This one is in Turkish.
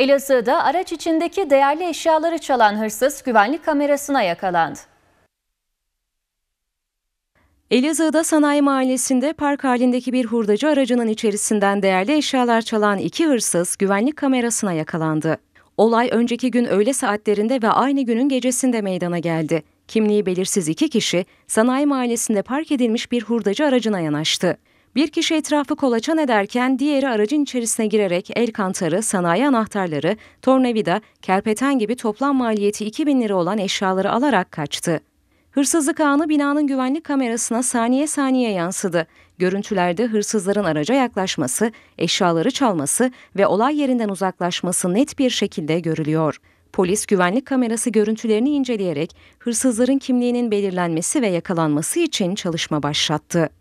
Elazığ'da araç içindeki değerli eşyaları çalan hırsız güvenlik kamerasına yakalandı. Elazığ'da Sanayi Mahallesi'nde park halindeki bir hurdacı aracının içerisinden değerli eşyalar çalan iki hırsız güvenlik kamerasına yakalandı. Olay önceki gün öğle saatlerinde ve aynı günün gecesinde meydana geldi. Kimliği belirsiz iki kişi Sanayi Mahallesi'nde park edilmiş bir hurdacı aracına yanaştı. Bir kişi etrafı kolaçan ederken diğeri aracın içerisine girerek el kantarı, sanayi anahtarları, tornavida, kerpeten gibi toplam maliyeti 2000 lira olan eşyaları alarak kaçtı. Hırsızlık anı binanın güvenlik kamerasına saniye saniye yansıdı. Görüntülerde hırsızların araca yaklaşması, eşyaları çalması ve olay yerinden uzaklaşması net bir şekilde görülüyor. Polis güvenlik kamerası görüntülerini inceleyerek hırsızların kimliğinin belirlenmesi ve yakalanması için çalışma başlattı.